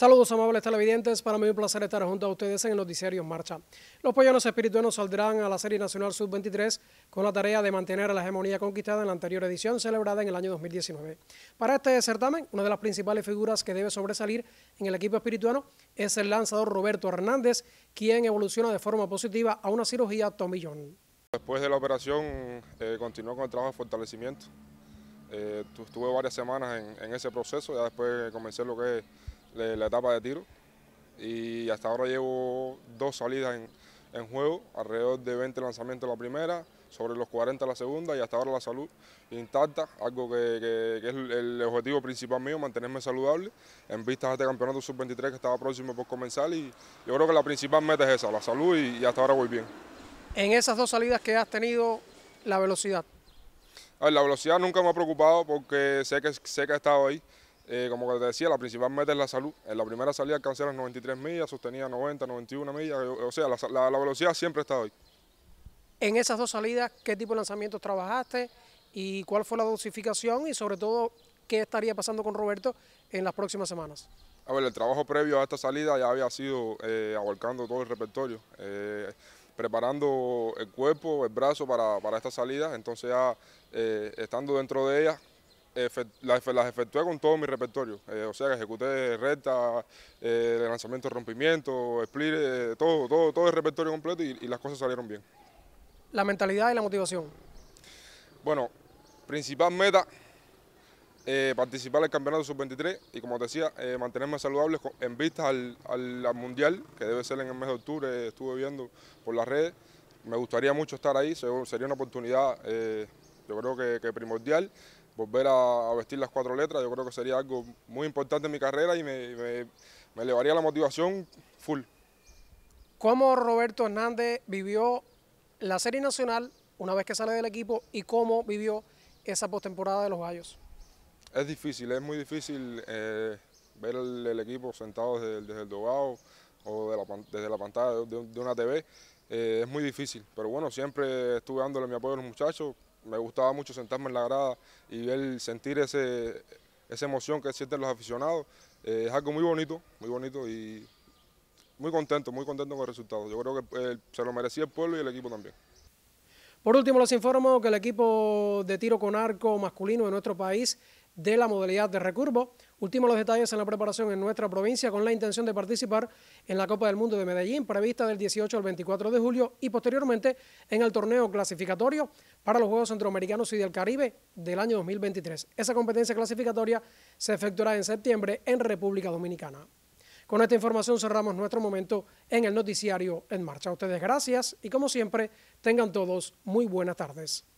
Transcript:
Saludos amables televidentes, para mí un placer estar junto a ustedes en el noticiario en marcha. Los pollanos espirituanos saldrán a la Serie Nacional Sub-23 con la tarea de mantener la hegemonía conquistada en la anterior edición celebrada en el año 2019. Para este certamen, una de las principales figuras que debe sobresalir en el equipo espirituano es el lanzador Roberto Hernández, quien evoluciona de forma positiva a una cirugía tomillón. Después de la operación eh, continuó con el trabajo de fortalecimiento. Eh, estuve varias semanas en, en ese proceso, ya después comencé lo que es la etapa de tiro y hasta ahora llevo dos salidas en, juego, alrededor de 20 lanzamientos la primera, sobre los 40 la segunda y hasta ahora la salud intacta, algo que, que, es el objetivo principal mío, mantenerme saludable en vistas a este campeonato sub-23 que estaba próximo por comenzar y yo creo que la principal meta es esa, la salud y, hasta ahora voy bien. En esas dos salidas que has tenido, la velocidad. la velocidad nunca me ha preocupado porque sé que, sé que ha estado ahí. Eh, como te decía, la principal meta es la salud. En la primera salida alcancé las 93 millas, sostenía 90, 91 millas, o sea, la, velocidad siempre está ahí. En esas dos salidas, ¿qué tipo de lanzamientos trabajaste y cuál fue la dosificación y sobre todo qué estaría pasando con Roberto en las próximas semanas? A ver, el trabajo previo a esta salida ya había sido eh, abarcando todo el repertorio, eh, preparando el cuerpo, el brazo para, para esta salida, entonces ya eh, estando dentro de ella, las, efectué con todo mi repertorio, eh, o sea que ejecuté recta, eh, lanzamiento de rompimiento, split, eh, todo, todo, todo el repertorio completo y, las cosas salieron bien. ¿La mentalidad y la motivación? Bueno, principal meta, participar en el campeonato sub-23 y como te decía, mantenerme saludable en vista al, Mundial, que debe ser en el mes de octubre, estuve viendo por las redes. Me gustaría mucho estar ahí, sería una oportunidad, yo creo que primordial volver a, vestir las cuatro letras, yo creo que sería algo muy importante en mi carrera y me, me, elevaría la motivación full. ¿Cómo Roberto Hernández vivió la Serie Nacional una vez que sale del equipo y cómo vivió esa postemporada de los Gallos? Es difícil, es muy difícil eh, ver el, equipo sentado desde, el dogado o desde la pantalla de, una TV. Eh, es muy difícil, pero bueno, siempre estuve dándole mi apoyo a los muchachos me gustaba mucho sentarme en la grada y ver, sentir esa emoción que sienten los aficionados. Eh, es algo muy bonito, muy bonito y muy contento, muy contento con el resultado. Yo creo que eh, se lo merecía el pueblo y el equipo también. Por último, les informo que el equipo de tiro con arco masculino de nuestro país de la modalidad de recurvo. Últimos los detalles en la preparación en nuestra provincia con la intención de participar en la Copa del Mundo de Medellín prevista del 18 al 24 de julio y posteriormente en el torneo clasificatorio para los Juegos Centroamericanos y del Caribe del año 2023. Esa competencia clasificatoria se efectuará en septiembre en República Dominicana. Con esta información cerramos nuestro momento en el noticiario En Marcha. A ustedes gracias y como siempre, tengan todos muy buenas tardes.